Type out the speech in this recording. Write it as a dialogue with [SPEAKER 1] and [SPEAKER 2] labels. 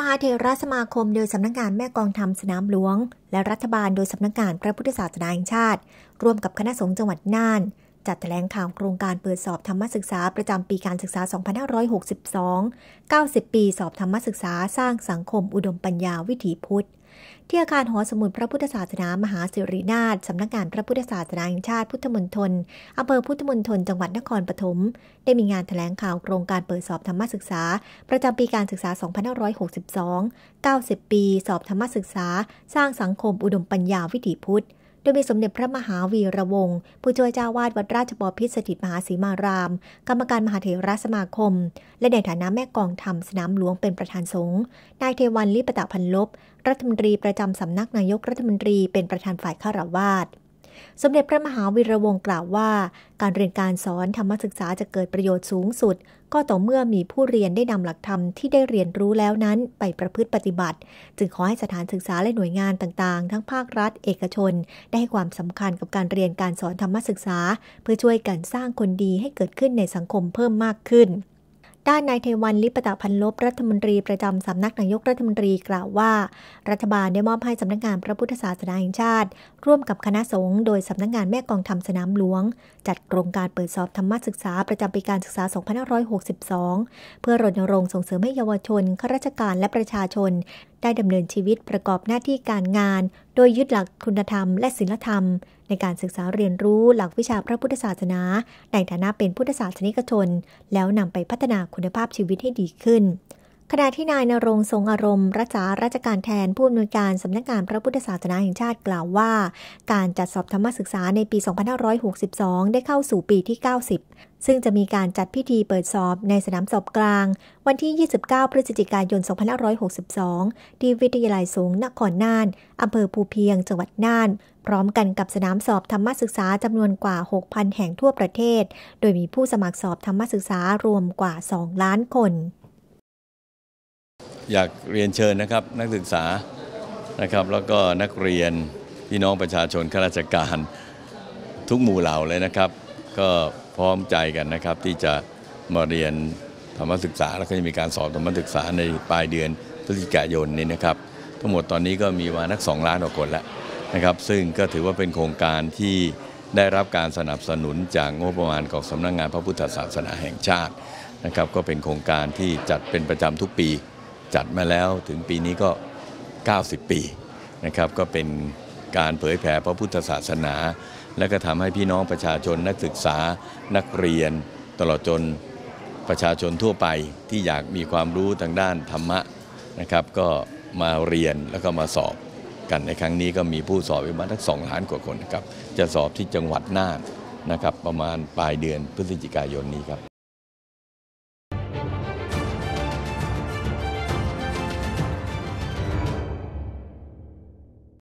[SPEAKER 1] มหาเทราสมาคมโดยสำนักงานแม่กองทำสนามหลวง และรัฐบาลโดยสำนักงานพระพุทธศาสนาแห่งชาติร่วมกับคณะสงฆ์จังหวัดน่าน จัดแถลงข่าวโครงการเปิดสอบธรรมศึกษาประจำปีการศึกษา 2562 90 ปีสอบธรรมศึกษาสร้างสังคมอุดมปัญญาวิถีพุทธที่อาคารหอสมุดพระพุทธศาสนามหาสิรินาถสำนักงานพระพุทธศาสนาแห่งชาติพุทธมณฑลอำเภอพุทธมณฑลจังหวัดนครปฐมได้มีงานถแถลงข่าวโครงการเปิดสอบธรรมศึกษา ประจำปีการศึกษา 2562 90 ปีสอบธรรมศึกษา สร้างสังคมอุดมปัญญาวิถีพุทธดยมีสมเด็จพระมหาวีระวงศ์ผู้ช่วยเจ้าวาดวัดราชบพิษสถิตมหาสีมาราม กรรมการมหาเถรสมาคมและในฐานะแม่กองธรรมสนามหลวงเป็นประธานสงฆ์นายเทวันลิปตะพันลบรัฐมนตรีประจำสำนักนายกรัฐมนตรีเป็นประธานฝ่ายข้าราชการสมเด็จพระมหาวีระวงศ์กล่าวว่า การเรียนการสอนธรรมศึกษาจะเกิดประโยชน์สูงสุด ก็ต่อเมื่อมีผู้เรียนได้นำหลักธรรมที่ได้เรียนรู้แล้วนั้นไปประพฤติปฏิบัติ จึงขอให้สถานศึกษาและหน่วยงานต่างๆ ทั้งภาครัฐเอกชน ได้ให้ความสำคัญกับการเรียนการสอนธรรมศึกษา เพื่อช่วยกันสร้างคนดีให้เกิดขึ้นในสังคมเพิ่มมากขึ้นด้านนายเทวันลิปตะพันลบรัฐมนตรีประจำสำนักนายกรัฐมนตรีกล่าวว่า รัฐบาลได้มอบให้สำนักงานพระพุทธศาสนาแห่งชาติ ร่วมกับคณะสงฆ์โดยสำนักงานแม่กองธรรมสนามหลวง จัดโครงการเปิดสอบธรรมศึกษา ประจำปีการศึกษา 2562 เพื่อรณรงค์ส่งเสริมให้เยาวชนข้าราชการและประชาชนได้ดำเนินชีวิตประกอบหน้าที่การงาน โดยยึดหลักคุณธรรมและศีลธรรม ในการศึกษาเรียนรู้หลักวิชาพระพุทธศาสนาในฐานะเป็นพุทธศาสนิกชนแล้วนำไปพัฒนาคุณภาพชีวิตให้ดีขึ้น ขณะที่นายนรงทรงอารมณ์รักษาราชการแทน ผู้อำนวยการสำนักงานพระพุทธศาสนาแห่งชาติกล่าวว่า การจัดสอบธรรมศึกษาในปี 2562 ได้เข้าสู่ปีที่ 90ซึ่งจะมีการจัดพิธีเปิดสอบในสนามสอบกลาง วันที่ 29 พฤศจิกายน 2562 ที่วิทยาลัยสูงนครน่าน อำเภอ ภูเพียง จังหวัดน่าน พร้อมกันกับสนามสอบธรรมศึกษาจำนวนกว่า 6,000 แห่งทั่วประเทศ โดยมีผู้สมัครสอบธรรมศึกษารวมกว่า 2 ล้านคน
[SPEAKER 2] อยากเรียนเชิญนะครับนักศึกษานะครับแล้วก็นักเรียนพี่น้องประชาชนข้าราชการทุกหมู่เหล่าเลยนะครับก็พร้อมใจกันนะครับที่จะมาเรียนธรรมศึกษา แล้วก็จะมีการสอบธรรมศึกษาในปลายเดือนพฤศจิกายนนี้นะครับ ทั้งหมดตอนนี้ก็มีมานัก 2 ล้านกว่าคนแล้วนะครับ ซึ่งก็ถือว่าเป็นโครงการที่ได้รับการสนับสนุนจากงบประมาณของสำนักงงานพระพุทธศาสนาแห่งชาตินะครับ ก็เป็นโครงการที่จัดเป็นประจำทุกปีจัดมาแล้วถึงปีนี้ก็ 90 ปีนะครับก็เป็นการเผยแผ่พระพุทธศาสนาและก็ทำให้พี่น้องประชาชนนักศึกษานักเรียน ตลอดจนประชาชนทั่วไปที่อยากมีความรู้ทางด้านธรรมะนะครับก็มาเรียนแล้วก็มาสอบกันในครั้งนี้ก็มีผู้สอบประมาณทั้งสองล้านกว่าคนครับจะสอบที่จังหวัดน่านนะครับประมาณปลายเดือนพฤศจิกายนนี้ครับ